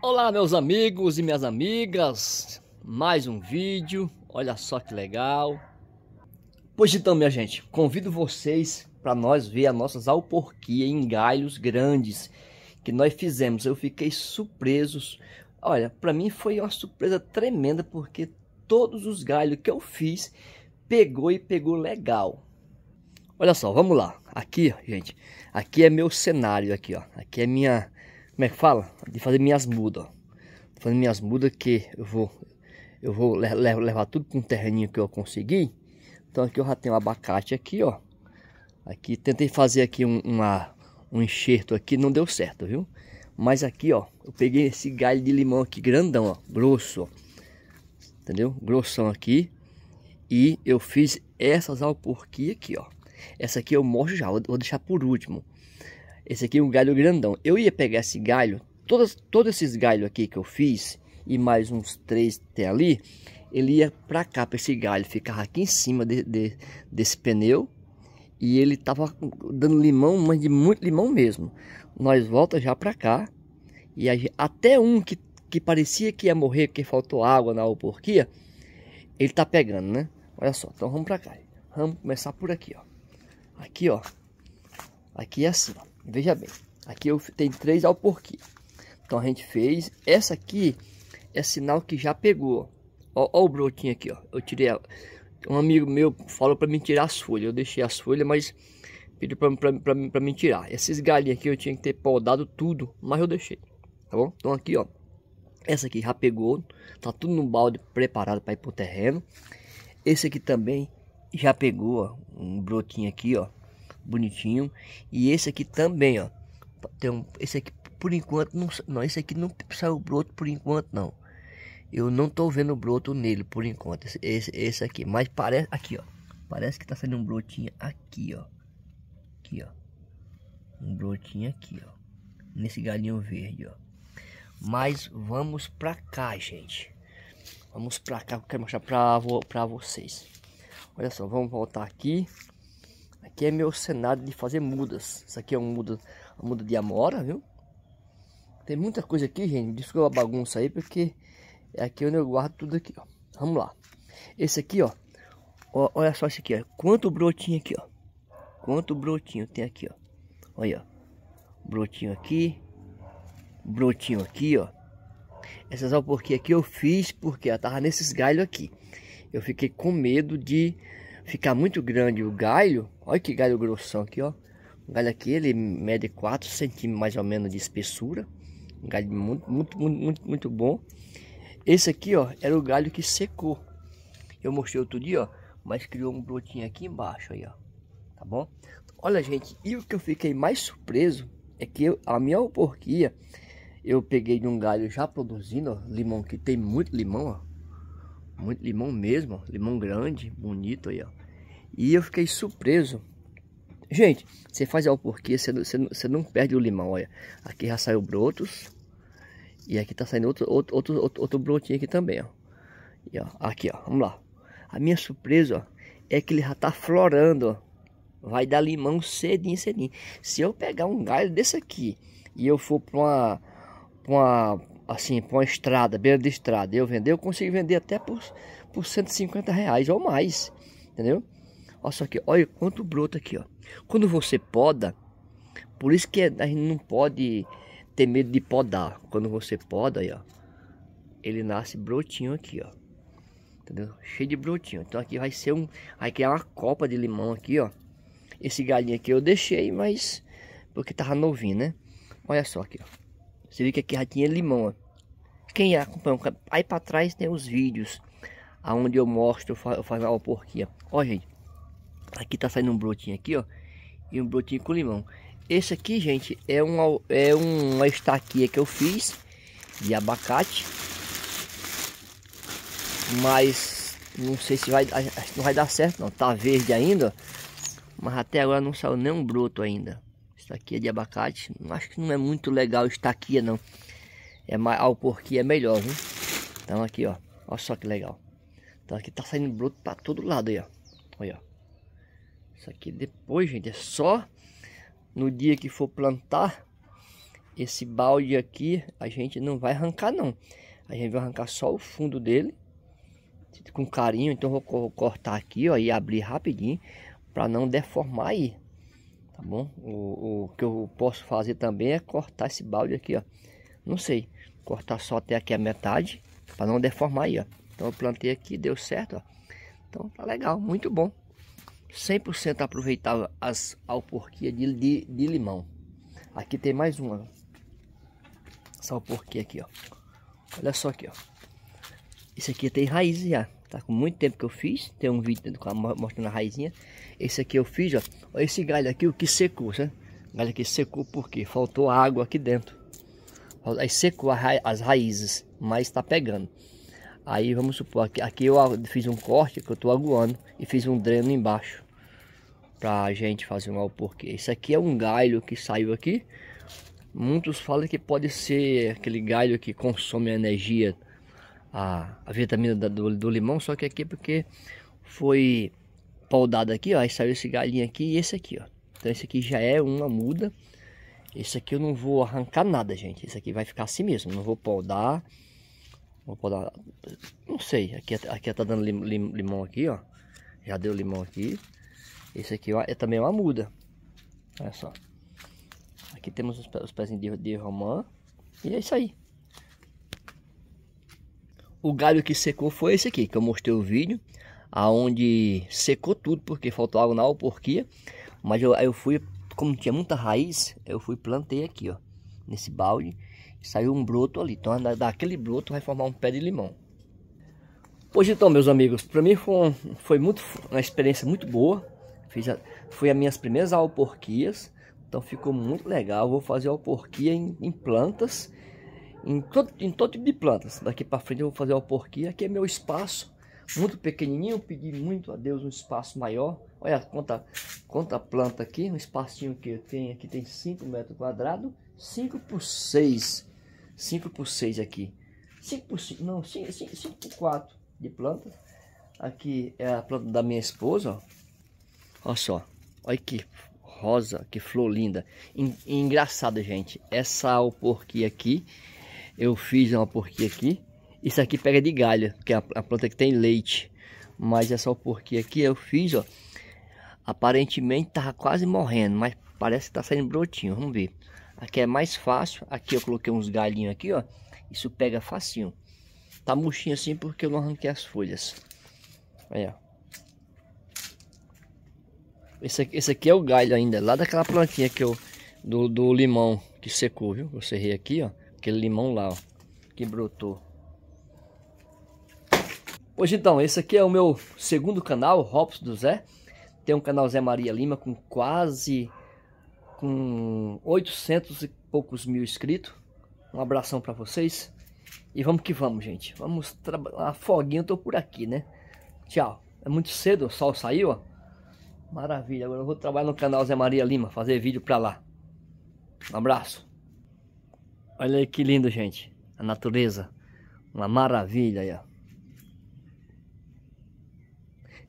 Olá meus amigos e minhas amigas, mais um vídeo, olha só que legal. Pois então minha gente, convido vocês para nós ver as nossas alporquia em galhos grandes que nós fizemos. Eu fiquei surpreso, olha, para mim foi uma surpresa tremenda porque todos os galhos que eu fiz pegou e pegou legal. Olha só, vamos lá. Aqui, gente, aqui é meu cenário aqui, ó. Aqui é minha como é que fala? De fazer minhas mudas, Fazer minhas mudas que eu vou, eu vou le le levar tudo com um terreninho que eu consegui. Então aqui eu já tenho um abacate aqui, ó. Aqui, tentei fazer aqui um, uma, um enxerto aqui, não deu certo, viu? Mas aqui, ó, eu peguei esse galho de limão aqui grandão, ó, grosso, ó. Entendeu? Grossão aqui. E eu fiz essas alporquias aqui, ó. Essa aqui eu mostro já, vou deixar por último. Esse aqui é um galho grandão. Eu ia pegar esse galho, todos, todos esses galhos aqui que eu fiz, e mais uns três até ali, ele ia para cá, para esse galho, ficava aqui em cima de, de, desse pneu, e ele tava dando limão, mas de muito limão mesmo. Nós volta já para cá, e aí, até um que, que parecia que ia morrer, porque faltou água na alporquia, ele tá pegando, né? Olha só, então vamos para cá. Vamos começar por aqui, ó. Aqui, ó. Aqui é assim, ó. Veja bem, aqui eu tenho três porquê Então a gente fez. Essa aqui é sinal que já pegou. Ó, ó o brotinho aqui, ó. Eu tirei ela. Um amigo meu falou para me tirar as folhas. Eu deixei as folhas, mas pediu para me tirar. Esses galinhas aqui eu tinha que ter podado tudo, mas eu deixei. Tá bom? Então aqui, ó. Essa aqui já pegou. Tá tudo no balde preparado para ir pro terreno. Esse aqui também já pegou, ó, um brotinho aqui, ó bonitinho. E esse aqui também, ó. Tem um, esse aqui por enquanto não, não, esse aqui não saiu broto por enquanto não. Eu não tô vendo broto nele por enquanto, esse, esse, esse aqui, mas parece aqui, ó. Parece que tá saindo um brotinho aqui, ó. Aqui, ó. Um brotinho aqui, ó. Nesse galinho verde, ó. Mas vamos pra cá, gente. Vamos pra cá, eu quero mostrar pra, pra vocês. Olha só, vamos voltar aqui aqui é meu cenário de fazer mudas. Isso aqui é um muda, uma muda de amora, viu? Tem muita coisa aqui, gente. Desculpa é a bagunça aí, porque é aqui onde eu guardo tudo aqui, ó. Vamos lá. Esse aqui, ó. ó olha só esse aqui, ó. Quanto brotinho aqui, ó. Quanto brotinho tem aqui, ó. Olha, ó. Brotinho aqui. Brotinho aqui, ó. Essas alporquias aqui eu fiz porque ela tava nesses galhos aqui. Eu fiquei com medo de ficar muito grande o galho, olha que galho grossão aqui, ó. O galho aqui, ele mede 4 centímetros mais ou menos de espessura. Um galho muito, muito, muito, muito, muito bom. Esse aqui, ó, era o galho que secou. Eu mostrei outro dia, ó, mas criou um brotinho aqui embaixo, aí, ó. Tá bom? Olha, gente, e o que eu fiquei mais surpreso é que eu, a minha alporquia, eu peguei de um galho já produzindo, ó, limão, que tem muito limão, ó. Muito limão mesmo, ó. limão grande, bonito aí, ó. E eu fiquei surpreso. Gente, você faz o porquê você, você, você não perde o limão, olha. Aqui já saiu brotos. E aqui tá saindo outro, outro, outro, outro, outro brotinho aqui também, ó. E, ó. Aqui, ó, vamos lá. A minha surpresa, ó, é que ele já tá florando, ó. Vai dar limão cedinho, cedinho. Se eu pegar um galho desse aqui e eu for para uma, pra uma assim, para uma estrada, beira de estrada, eu vender, eu consigo vender até por, por 150 reais ou mais, entendeu? Olha só aqui, olha quanto broto aqui, ó. Quando você poda, por isso que a gente não pode ter medo de podar. Quando você poda, aí, ó, ele nasce brotinho aqui, ó. Entendeu? Cheio de brotinho. Então aqui vai ser um, vai criar uma copa de limão aqui, ó. Esse galinho aqui eu deixei, mas porque tava novinho, né? Olha só aqui, ó. Você vê que aqui já tinha limão, ó. Quem acompanha aí para trás tem os vídeos aonde eu mostro fazer a porquinha. Ó, gente, aqui tá saindo um brotinho aqui, ó, e um brotinho com limão. Esse aqui, gente, é uma, é uma estaquia que eu fiz de abacate, mas não sei se vai, não vai dar certo não, tá verde ainda, mas até agora não saiu nenhum broto ainda. Estaquia é de abacate, acho que não é muito legal estaquia não é mais, ao porquê é melhor, viu? Então aqui, ó. Olha só que legal. Então aqui tá saindo broto para todo lado aí, ó. Olha, ó. Isso aqui depois, gente, é só no dia que for plantar. Esse balde aqui, a gente não vai arrancar, não. A gente vai arrancar só o fundo dele. Com carinho, então vou, vou cortar aqui, ó, e abrir rapidinho. para não deformar aí, tá bom? O, o que eu posso fazer também é cortar esse balde aqui, ó não sei. Cortar só até aqui a metade, para não deformar aí, ó. Então eu plantei aqui, deu certo, ó. Então tá legal, muito bom. 100% aproveitava as alporquias de, de, de, limão. Aqui tem mais uma. Essa alporquia aqui, ó. Olha só aqui, ó. Esse aqui tem raiz já. Tá com muito tempo que eu fiz. Tem um vídeo mostrando a raizinha. Esse aqui eu fiz, ó. Esse galho aqui, o que secou, sabe? galho aqui secou porque faltou água aqui dentro. Aí secou ra as raízes, mas está pegando. Aí vamos supor, aqui, aqui eu fiz um corte que eu estou aguando e fiz um dreno embaixo para a gente fazer um alporquê. Isso aqui é um galho que saiu aqui. Muitos falam que pode ser aquele galho que consome a energia, a, a vitamina do, do, limão, só que aqui é porque foi podado aqui, ó, aí saiu esse galinho aqui e esse aqui, ó. Então esse aqui já é uma muda esse aqui eu não vou arrancar nada, gente. Esse aqui vai ficar assim mesmo. Não vou podar. Vou podar. Não sei. Aqui, aqui tá dando lim, lim, limão aqui, ó. Já deu limão aqui. Esse aqui ó, é também uma muda. Olha só. Aqui temos os, os pezinhos de, de romã. E é isso aí. O galho que secou foi esse aqui, que eu mostrei o vídeo. aonde secou tudo, porque faltou água na alporquia. Mas eu, eu fui como tinha muita raiz, eu fui plantei aqui, ó, nesse balde, saiu um broto ali. Então, daquele broto vai formar um pé de limão. Pois então, meus amigos, para mim foi, foi muito, uma experiência muito boa. Fiz a, foi as minhas primeiras alporquias, então ficou muito legal. Vou fazer alporquia em, em plantas, em todo, em todo tipo de plantas. Daqui para frente eu vou fazer alporquia, aqui é meu espaço muito pequenininho, pedi muito a Deus um espaço maior. Olha quanta, quanta planta aqui, um espacinho que eu tenho aqui tem 5 metros quadrados, 5 por 6, 5 por 6 aqui, 5 por 5, não, 5, 5, 5 por 4 de planta. Aqui é a planta da minha esposa, ó. olha só, olha que rosa, que flor linda. En, engraçado, gente, essa alporquia aqui, eu fiz uma porquia aqui, isso aqui pega de galho, que é a, a planta que tem leite. Mas é só porque aqui eu fiz, ó. Aparentemente tava quase morrendo, mas parece que tá saindo brotinho, vamos ver. Aqui é mais fácil, aqui eu coloquei uns galhinhos aqui, ó. Isso pega facinho. Tá murchinho assim porque eu não arranquei as folhas. Aí, ó. Esse aqui, esse aqui é o galho ainda, lá daquela plantinha que eu... Do, do limão que secou, viu? Eu serrei aqui, ó. Aquele limão lá, ó. Que brotou. Hoje então, esse aqui é o meu segundo canal, Robson do Zé. Tem um canal Zé Maria Lima com quase com 800 e poucos mil inscritos. Um abração para vocês. E vamos que vamos, gente. Vamos trabalhar. Foguinho, eu tô por aqui, né? Tchau. É muito cedo, o sol saiu, ó. Maravilha. Agora eu vou trabalhar no canal Zé Maria Lima, fazer vídeo para lá. Um abraço. Olha aí que lindo, gente. A natureza. Uma maravilha aí, ó.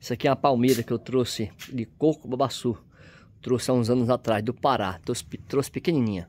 Isso aqui é uma palmeira que eu trouxe de coco babaçu. Trouxe há uns anos atrás, do Pará. Trouxe, trouxe pequenininha.